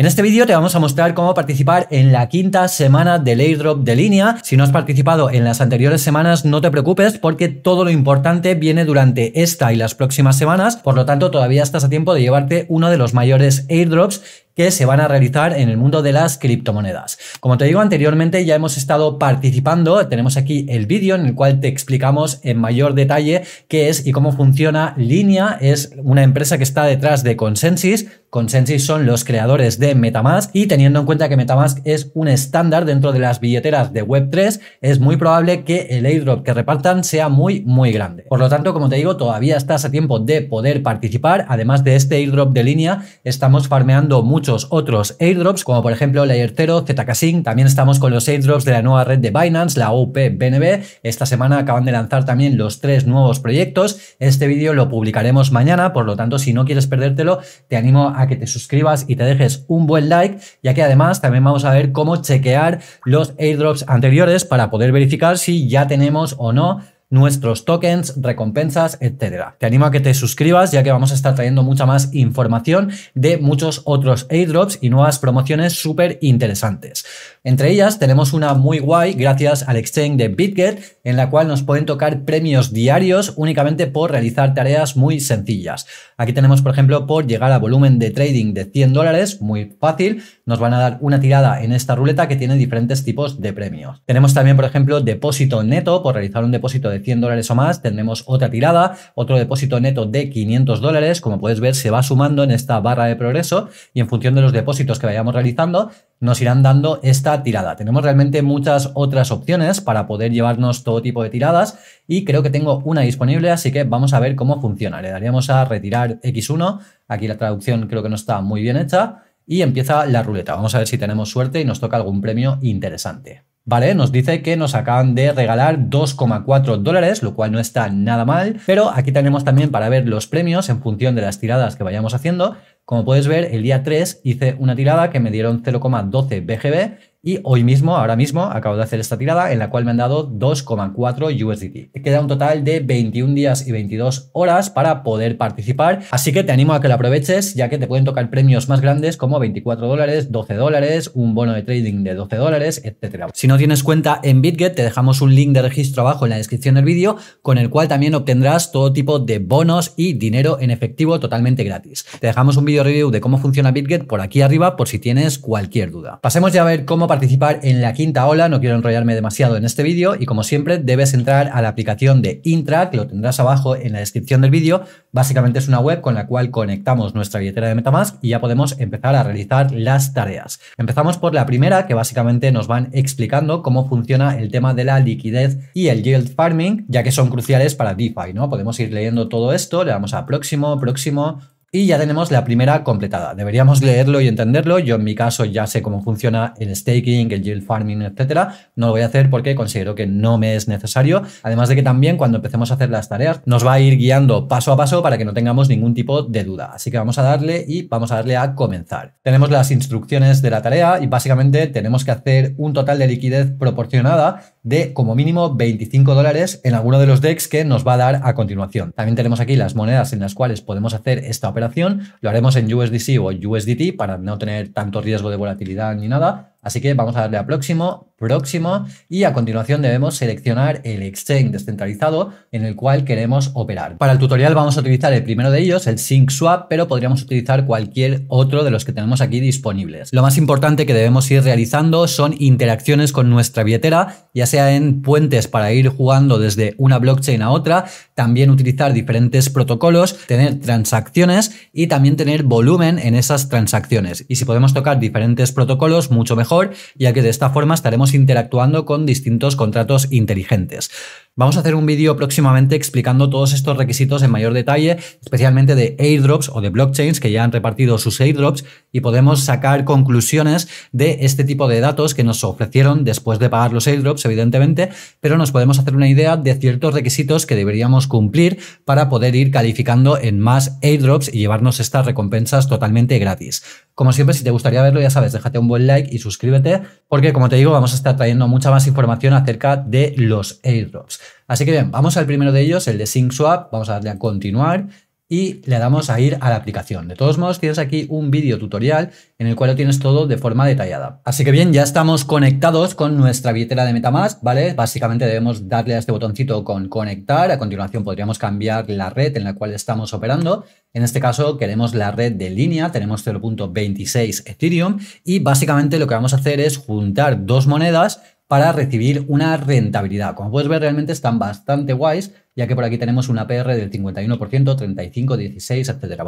En este vídeo te vamos a mostrar cómo participar en la quinta semana del airdrop de línea. Si no has participado en las anteriores semanas, no te preocupes porque todo lo importante viene durante esta y las próximas semanas. Por lo tanto, todavía estás a tiempo de llevarte uno de los mayores airdrops que se van a realizar en el mundo de las criptomonedas. Como te digo anteriormente, ya hemos estado participando, tenemos aquí el vídeo en el cual te explicamos en mayor detalle qué es y cómo funciona Línea, es una empresa que está detrás de consensus Consensys son los creadores de Metamask y teniendo en cuenta que Metamask es un estándar dentro de las billeteras de Web3, es muy probable que el airdrop que repartan sea muy, muy grande. Por lo tanto, como te digo, todavía estás a tiempo de poder participar. Además de este airdrop de línea, estamos farmeando mucho otros airdrops, como por ejemplo Layer0, zk También estamos con los airdrops de la nueva red de Binance, la bnb Esta semana acaban de lanzar también los tres nuevos proyectos. Este vídeo lo publicaremos mañana, por lo tanto, si no quieres perdértelo, te animo a que te suscribas y te dejes un buen like, ya que además también vamos a ver cómo chequear los airdrops anteriores para poder verificar si ya tenemos o no nuestros tokens, recompensas, etcétera. Te animo a que te suscribas ya que vamos a estar trayendo mucha más información de muchos otros airdrops y nuevas promociones súper interesantes. Entre ellas tenemos una muy guay gracias al exchange de BitGet en la cual nos pueden tocar premios diarios únicamente por realizar tareas muy sencillas. Aquí tenemos, por ejemplo, por llegar a volumen de trading de 100 dólares, muy fácil, nos van a dar una tirada en esta ruleta que tiene diferentes tipos de premios. Tenemos también, por ejemplo, depósito neto, por realizar un depósito de 100 dólares o más, tendremos otra tirada, otro depósito neto de 500 dólares, como puedes ver, se va sumando en esta barra de progreso y en función de los depósitos que vayamos realizando, nos irán dando esta tirada. Tenemos realmente muchas otras opciones para poder llevarnos todo tipo de tiradas y creo que tengo una disponible, así que vamos a ver cómo funciona. Le daríamos a retirar X1, aquí la traducción creo que no está muy bien hecha, y empieza la ruleta. Vamos a ver si tenemos suerte y nos toca algún premio interesante. Vale, nos dice que nos acaban de regalar 2,4 dólares, lo cual no está nada mal, pero aquí tenemos también para ver los premios en función de las tiradas que vayamos haciendo. Como puedes ver, el día 3 hice una tirada que me dieron 0,12 BGB y hoy mismo, ahora mismo, acabo de hacer esta tirada en la cual me han dado 2,4 USDT. Queda un total de 21 días y 22 horas para poder participar, así que te animo a que lo aproveches ya que te pueden tocar premios más grandes como 24 dólares, 12 dólares, un bono de trading de 12 dólares, etc. Si no tienes cuenta en BitGet, te dejamos un link de registro abajo en la descripción del vídeo con el cual también obtendrás todo tipo de bonos y dinero en efectivo totalmente gratis. Te dejamos un video review de cómo funciona BitGet por aquí arriba por si tienes cualquier duda. Pasemos ya a ver cómo participar en la quinta ola, no quiero enrollarme demasiado en este vídeo y como siempre debes entrar a la aplicación de Intra, que lo tendrás abajo en la descripción del vídeo. Básicamente es una web con la cual conectamos nuestra billetera de Metamask y ya podemos empezar a realizar las tareas. Empezamos por la primera, que básicamente nos van explicando cómo funciona el tema de la liquidez y el yield farming, ya que son cruciales para DeFi, ¿no? Podemos ir leyendo todo esto, le damos a próximo, próximo, y ya tenemos la primera completada. Deberíamos leerlo y entenderlo. Yo en mi caso ya sé cómo funciona el staking, el yield farming, etcétera. No lo voy a hacer porque considero que no me es necesario. Además de que también cuando empecemos a hacer las tareas nos va a ir guiando paso a paso para que no tengamos ningún tipo de duda. Así que vamos a darle y vamos a darle a comenzar. Tenemos las instrucciones de la tarea y básicamente tenemos que hacer un total de liquidez proporcionada de como mínimo 25 dólares en alguno de los decks que nos va a dar a continuación. También tenemos aquí las monedas en las cuales podemos hacer esta operación. Lo haremos en USDC o USDT para no tener tanto riesgo de volatilidad ni nada. Así que vamos a darle a próximo próximo y a continuación debemos seleccionar el exchange descentralizado en el cual queremos operar. Para el tutorial vamos a utilizar el primero de ellos, el SyncSwap, pero podríamos utilizar cualquier otro de los que tenemos aquí disponibles. Lo más importante que debemos ir realizando son interacciones con nuestra billetera, ya sea en puentes para ir jugando desde una blockchain a otra, también utilizar diferentes protocolos, tener transacciones y también tener volumen en esas transacciones. Y si podemos tocar diferentes protocolos, mucho mejor, ya que de esta forma estaremos interactuando con distintos contratos inteligentes. Vamos a hacer un vídeo próximamente explicando todos estos requisitos en mayor detalle, especialmente de airdrops o de blockchains que ya han repartido sus airdrops y podemos sacar conclusiones de este tipo de datos que nos ofrecieron después de pagar los airdrops, evidentemente, pero nos podemos hacer una idea de ciertos requisitos que deberíamos cumplir para poder ir calificando en más airdrops y llevarnos estas recompensas totalmente gratis. Como siempre, si te gustaría verlo, ya sabes, déjate un buen like y suscríbete, porque como te digo, vamos a estar trayendo mucha más información acerca de los airdrops. Así que bien, vamos al primero de ellos, el de SyncSwap, vamos a darle a continuar y le damos a ir a la aplicación. De todos modos, tienes aquí un vídeo tutorial en el cual lo tienes todo de forma detallada. Así que bien, ya estamos conectados con nuestra billetera de Metamask, ¿vale? Básicamente debemos darle a este botoncito con conectar. A continuación podríamos cambiar la red en la cual estamos operando. En este caso queremos la red de línea, tenemos 0.26 Ethereum y básicamente lo que vamos a hacer es juntar dos monedas para recibir una rentabilidad. Como puedes ver, realmente están bastante guays, ya que por aquí tenemos una PR del 51%, 35, 16, etcétera,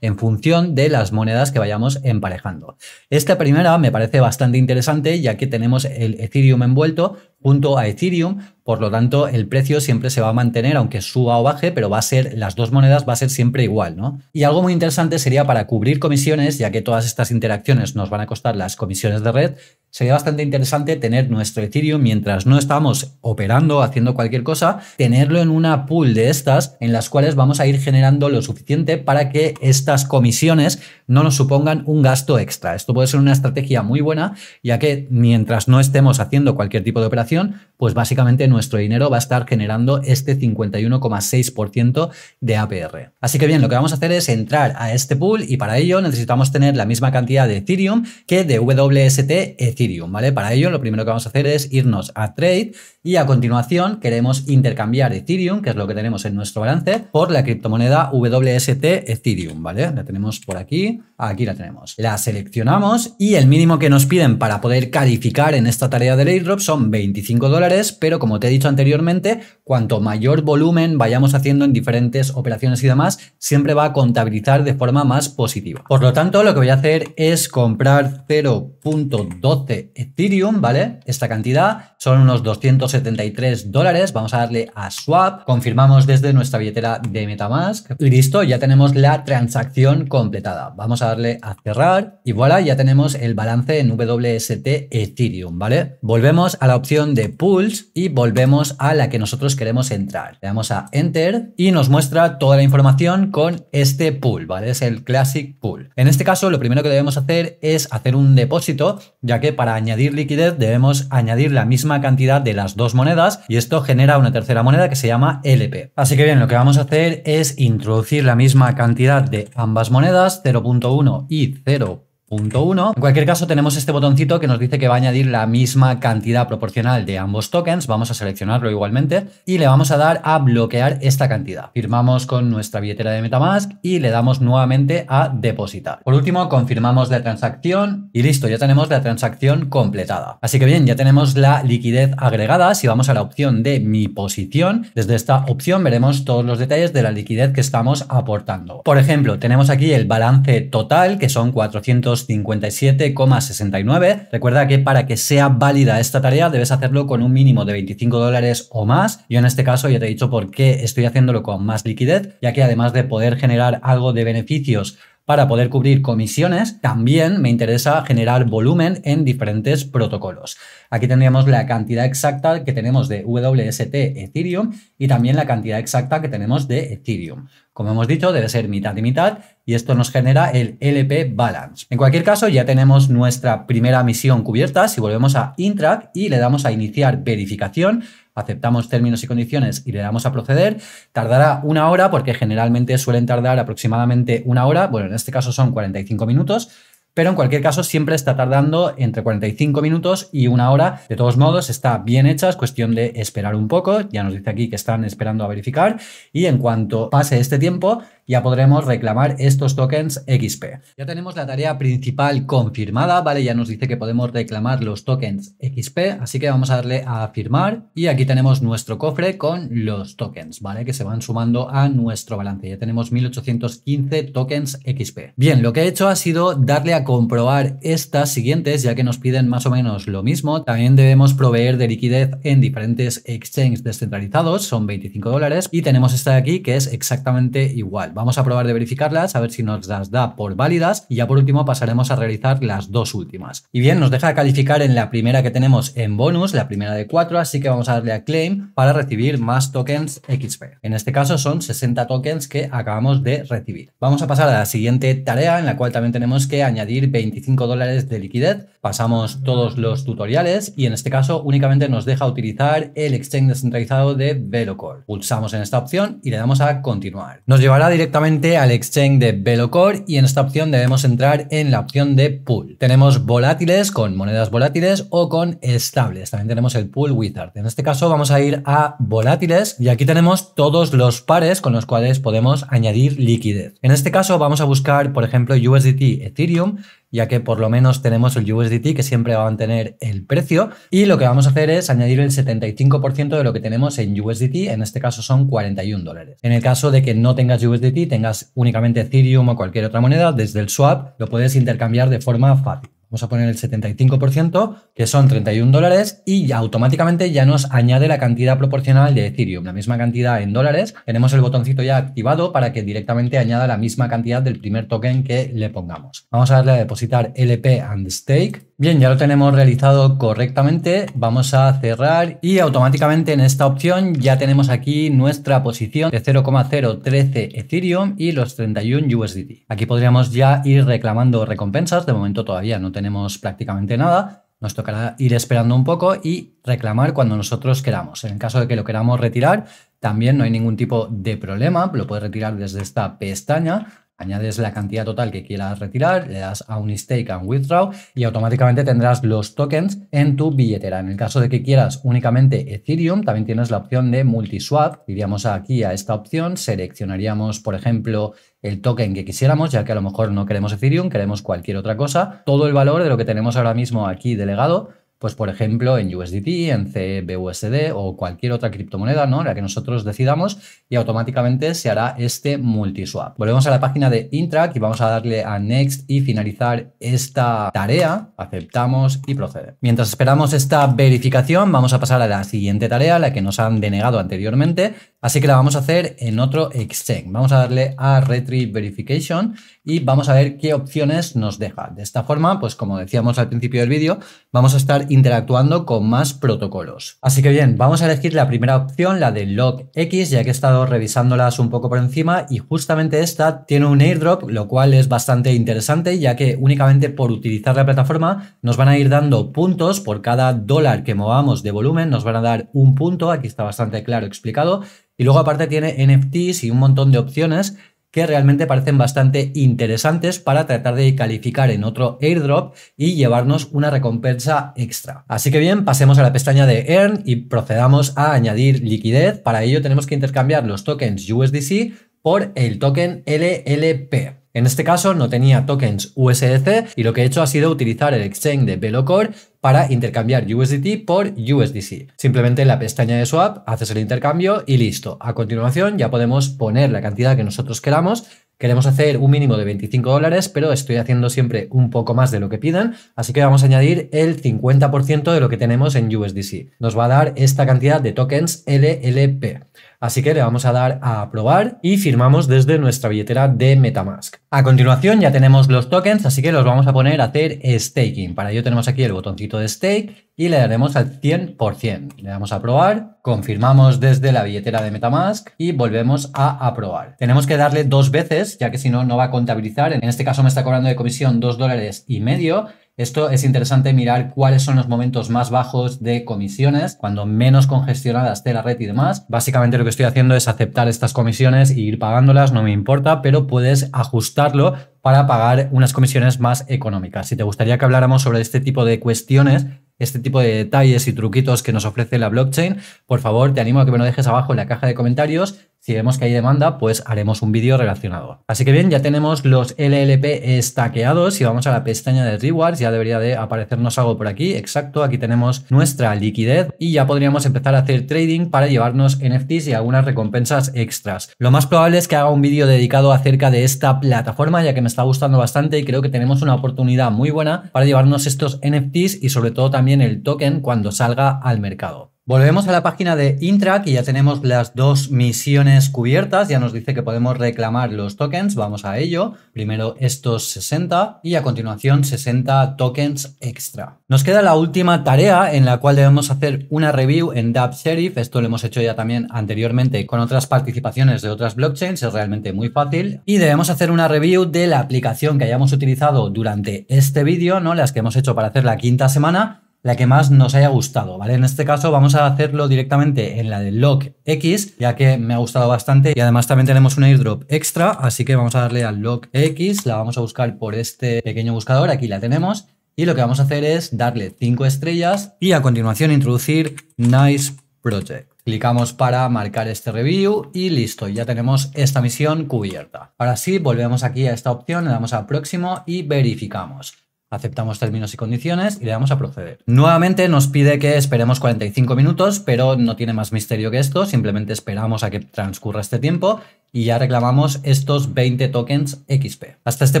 En función de las monedas que vayamos emparejando. Esta primera me parece bastante interesante, ya que tenemos el Ethereum envuelto junto a Ethereum, por lo tanto, el precio siempre se va a mantener, aunque suba o baje, pero va a ser, las dos monedas va a ser siempre igual, ¿no? Y algo muy interesante sería para cubrir comisiones, ya que todas estas interacciones nos van a costar las comisiones de red, sería bastante interesante tener nuestro Ethereum mientras no estamos operando, haciendo cualquier cosa, tenerlo en una pool de estas en las cuales vamos a ir generando lo suficiente para que estas comisiones no nos supongan un gasto extra. Esto puede ser una estrategia muy buena, ya que mientras no estemos haciendo cualquier tipo de operación, pues básicamente nuestro dinero va a estar generando este 51,6% de APR. Así que bien, lo que vamos a hacer es entrar a este pool y para ello necesitamos tener la misma cantidad de Ethereum que de WST Ethereum ¿vale? Para ello lo primero que vamos a hacer es irnos a Trade y a continuación queremos intercambiar Ethereum, que es lo que tenemos en nuestro balance, por la criptomoneda WST Ethereum, ¿vale? La tenemos por aquí, aquí la tenemos. La seleccionamos y el mínimo que nos piden para poder calificar en esta tarea del airdrop son 25 dólares, pero como te he dicho anteriormente, cuanto mayor volumen vayamos haciendo en diferentes operaciones y demás, siempre va a contabilizar de forma más positiva. Por lo tanto, lo que voy a hacer es comprar 0.12 Ethereum, ¿vale? Esta cantidad son unos 273 dólares. Vamos a darle a swap. Confirmamos desde nuestra billetera de Metamask. Y listo, ya tenemos la transacción completada. Vamos a darle a cerrar. Y voilà, ya tenemos el balance en WST Ethereum, ¿vale? Volvemos a la opción de pools y volvemos a la que nosotros queremos entrar. Le damos a enter y nos muestra toda la información con este pool, ¿vale? Es el Classic Pool. En este caso, lo primero que debemos hacer es hacer un depósito, ya que para para añadir liquidez debemos añadir la misma cantidad de las dos monedas y esto genera una tercera moneda que se llama LP. Así que bien, lo que vamos a hacer es introducir la misma cantidad de ambas monedas, 0.1 y 0. En cualquier caso, tenemos este botoncito que nos dice que va a añadir la misma cantidad proporcional de ambos tokens. Vamos a seleccionarlo igualmente y le vamos a dar a bloquear esta cantidad. Firmamos con nuestra billetera de Metamask y le damos nuevamente a depositar. Por último, confirmamos la transacción y listo, ya tenemos la transacción completada. Así que bien, ya tenemos la liquidez agregada. Si vamos a la opción de mi posición, desde esta opción veremos todos los detalles de la liquidez que estamos aportando. Por ejemplo, tenemos aquí el balance total, que son 400 57,69 Recuerda que para que sea válida esta tarea debes hacerlo con un mínimo de 25 dólares o más. Yo en este caso ya te he dicho por qué estoy haciéndolo con más liquidez, ya que además de poder generar algo de beneficios para poder cubrir comisiones, también me interesa generar volumen en diferentes protocolos. Aquí tendríamos la cantidad exacta que tenemos de WST Ethereum y también la cantidad exacta que tenemos de Ethereum. Como hemos dicho, debe ser mitad y mitad y esto nos genera el LP Balance. En cualquier caso, ya tenemos nuestra primera misión cubierta. Si volvemos a Intrac y le damos a iniciar verificación, aceptamos términos y condiciones y le damos a proceder, tardará una hora, porque generalmente suelen tardar aproximadamente una hora, bueno, en este caso son 45 minutos, pero en cualquier caso siempre está tardando entre 45 minutos y una hora. De todos modos, está bien hecha, es cuestión de esperar un poco. Ya nos dice aquí que están esperando a verificar y en cuanto pase este tiempo ya podremos reclamar estos tokens XP. Ya tenemos la tarea principal confirmada, ¿vale? Ya nos dice que podemos reclamar los tokens XP, así que vamos a darle a firmar y aquí tenemos nuestro cofre con los tokens, ¿vale? Que se van sumando a nuestro balance. Ya tenemos 1815 tokens XP. Bien, lo que he hecho ha sido darle a comprobar estas siguientes, ya que nos piden más o menos lo mismo. También debemos proveer de liquidez en diferentes exchanges descentralizados, son 25 dólares, y tenemos esta de aquí que es exactamente igual. Vamos a probar de verificarlas, a ver si nos las da por válidas, y ya por último pasaremos a realizar las dos últimas. Y bien, nos deja calificar en la primera que tenemos en bonus, la primera de cuatro así que vamos a darle a claim para recibir más tokens XP. En este caso son 60 tokens que acabamos de recibir. Vamos a pasar a la siguiente tarea en la cual también tenemos que añadir 25 dólares de liquidez. Pasamos todos los tutoriales y en este caso únicamente nos deja utilizar el exchange descentralizado de Velocore. Pulsamos en esta opción y le damos a continuar. Nos llevará directamente al exchange de Velocore y en esta opción debemos entrar en la opción de pool. Tenemos volátiles con monedas volátiles o con estables. También tenemos el pool wizard. En este caso vamos a ir a volátiles y aquí tenemos todos los pares con los cuales podemos añadir liquidez. En este caso vamos a buscar, por ejemplo, USDT Ethereum ya que por lo menos tenemos el USDT que siempre va a mantener el precio y lo que vamos a hacer es añadir el 75% de lo que tenemos en USDT, en este caso son 41 dólares. En el caso de que no tengas USDT, tengas únicamente Ethereum o cualquier otra moneda, desde el swap lo puedes intercambiar de forma fácil vamos a poner el 75%, que son 31 dólares, y automáticamente ya nos añade la cantidad proporcional de Ethereum, la misma cantidad en dólares. Tenemos el botoncito ya activado para que directamente añada la misma cantidad del primer token que le pongamos. Vamos a darle a depositar LP and Stake. Bien, ya lo tenemos realizado correctamente. Vamos a cerrar y automáticamente en esta opción ya tenemos aquí nuestra posición de 0,013 Ethereum y los 31 USDT. Aquí podríamos ya ir reclamando recompensas. De momento todavía no tenemos prácticamente nada. Nos tocará ir esperando un poco y reclamar cuando nosotros queramos. En el caso de que lo queramos retirar, también no hay ningún tipo de problema. Lo puedes retirar desde esta pestaña añades la cantidad total que quieras retirar, le das a un stake and withdraw y automáticamente tendrás los tokens en tu billetera. En el caso de que quieras únicamente Ethereum, también tienes la opción de multiswap. Iríamos aquí a esta opción, seleccionaríamos, por ejemplo, el token que quisiéramos, ya que a lo mejor no queremos Ethereum, queremos cualquier otra cosa. Todo el valor de lo que tenemos ahora mismo aquí delegado pues por ejemplo en USDT, en CBUSD o cualquier otra criptomoneda, ¿no? La que nosotros decidamos y automáticamente se hará este multiswap. Volvemos a la página de Intrack y vamos a darle a Next y finalizar esta tarea. Aceptamos y procede. Mientras esperamos esta verificación, vamos a pasar a la siguiente tarea, la que nos han denegado anteriormente, Así que la vamos a hacer en otro exchange. Vamos a darle a Retrieve Verification y vamos a ver qué opciones nos deja. De esta forma, pues como decíamos al principio del vídeo, vamos a estar interactuando con más protocolos. Así que bien, vamos a elegir la primera opción, la de LogX, ya que he estado revisándolas un poco por encima y justamente esta tiene un airdrop, lo cual es bastante interesante, ya que únicamente por utilizar la plataforma nos van a ir dando puntos por cada dólar que movamos de volumen, nos van a dar un punto, aquí está bastante claro explicado, y luego aparte tiene NFTs y un montón de opciones que realmente parecen bastante interesantes para tratar de calificar en otro airdrop y llevarnos una recompensa extra. Así que bien, pasemos a la pestaña de Earn y procedamos a añadir liquidez. Para ello tenemos que intercambiar los tokens USDC por el token LLP. En este caso no tenía tokens USDC y lo que he hecho ha sido utilizar el exchange de Velocore para intercambiar USDT por USDC. Simplemente en la pestaña de swap haces el intercambio y listo. A continuación ya podemos poner la cantidad que nosotros queramos. Queremos hacer un mínimo de 25 dólares, pero estoy haciendo siempre un poco más de lo que pidan, así que vamos a añadir el 50% de lo que tenemos en USDC. Nos va a dar esta cantidad de tokens LLP. Así que le vamos a dar a aprobar y firmamos desde nuestra billetera de Metamask. A continuación ya tenemos los tokens, así que los vamos a poner a hacer staking. Para ello tenemos aquí el botoncito de stake y le daremos al 100%. Le damos a aprobar, confirmamos desde la billetera de Metamask y volvemos a aprobar. Tenemos que darle dos veces, ya que si no, no va a contabilizar. En este caso me está cobrando de comisión 2 dólares y medio esto es interesante mirar cuáles son los momentos más bajos de comisiones, cuando menos congestionada esté la red y demás. Básicamente lo que estoy haciendo es aceptar estas comisiones e ir pagándolas, no me importa, pero puedes ajustarlo para pagar unas comisiones más económicas. Si te gustaría que habláramos sobre este tipo de cuestiones, este tipo de detalles y truquitos que nos ofrece la blockchain, por favor te animo a que me lo dejes abajo en la caja de comentarios si vemos que hay demanda, pues haremos un vídeo relacionado. Así que bien, ya tenemos los LLP estaqueados. y vamos a la pestaña de rewards, ya debería de aparecernos algo por aquí. Exacto, aquí tenemos nuestra liquidez y ya podríamos empezar a hacer trading para llevarnos NFTs y algunas recompensas extras. Lo más probable es que haga un vídeo dedicado acerca de esta plataforma, ya que me está gustando bastante y creo que tenemos una oportunidad muy buena para llevarnos estos NFTs y sobre todo también el token cuando salga al mercado. Volvemos a la página de Intra y ya tenemos las dos misiones cubiertas. Ya nos dice que podemos reclamar los tokens. Vamos a ello. Primero estos 60 y a continuación 60 tokens extra. Nos queda la última tarea en la cual debemos hacer una review en Dapp Sheriff. Esto lo hemos hecho ya también anteriormente con otras participaciones de otras blockchains. Es realmente muy fácil. Y debemos hacer una review de la aplicación que hayamos utilizado durante este vídeo, ¿no? Las que hemos hecho para hacer la quinta semana la que más nos haya gustado, ¿vale? En este caso vamos a hacerlo directamente en la de log x, ya que me ha gustado bastante y además también tenemos un airdrop extra, así que vamos a darle al log x, la vamos a buscar por este pequeño buscador, aquí la tenemos, y lo que vamos a hacer es darle 5 estrellas y a continuación introducir nice project. Clicamos para marcar este review y listo, ya tenemos esta misión cubierta. Ahora sí, volvemos aquí a esta opción, le damos a próximo y verificamos aceptamos términos y condiciones y le damos a proceder. Nuevamente nos pide que esperemos 45 minutos, pero no tiene más misterio que esto, simplemente esperamos a que transcurra este tiempo y ya reclamamos estos 20 tokens XP. Hasta este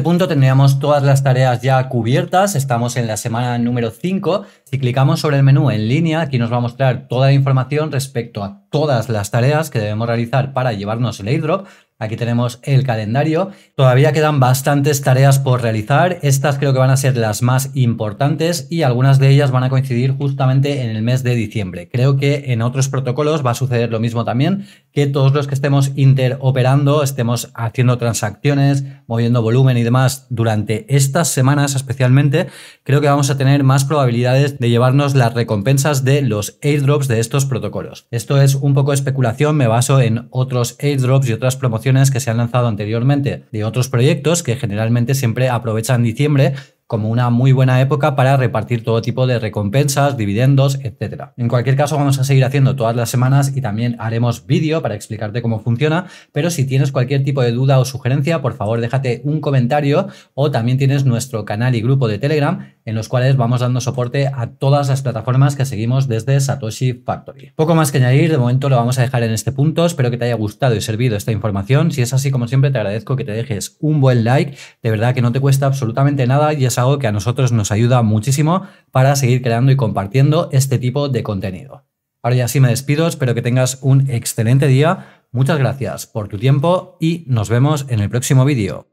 punto tendríamos todas las tareas ya cubiertas, estamos en la semana número 5, si clicamos sobre el menú en línea, aquí nos va a mostrar toda la información respecto a todas las tareas que debemos realizar para llevarnos el airdrop, Aquí tenemos el calendario. Todavía quedan bastantes tareas por realizar. Estas creo que van a ser las más importantes y algunas de ellas van a coincidir justamente en el mes de diciembre. Creo que en otros protocolos va a suceder lo mismo también, que todos los que estemos interoperando, estemos haciendo transacciones, moviendo volumen y demás durante estas semanas especialmente, creo que vamos a tener más probabilidades de llevarnos las recompensas de los airdrops de estos protocolos. Esto es un poco especulación, me baso en otros airdrops y otras promociones que se han lanzado anteriormente de otros proyectos que generalmente siempre aprovechan diciembre como una muy buena época para repartir todo tipo de recompensas, dividendos, etcétera En cualquier caso, vamos a seguir haciendo todas las semanas y también haremos vídeo para explicarte cómo funciona, pero si tienes cualquier tipo de duda o sugerencia, por favor déjate un comentario o también tienes nuestro canal y grupo de Telegram en los cuales vamos dando soporte a todas las plataformas que seguimos desde Satoshi Factory. Poco más que añadir, de momento lo vamos a dejar en este punto, espero que te haya gustado y servido esta información, si es así como siempre te agradezco que te dejes un buen like, de verdad que no te cuesta absolutamente nada y es algo que a nosotros nos ayuda muchísimo para seguir creando y compartiendo este tipo de contenido. Ahora ya sí me despido, espero que tengas un excelente día, muchas gracias por tu tiempo y nos vemos en el próximo vídeo.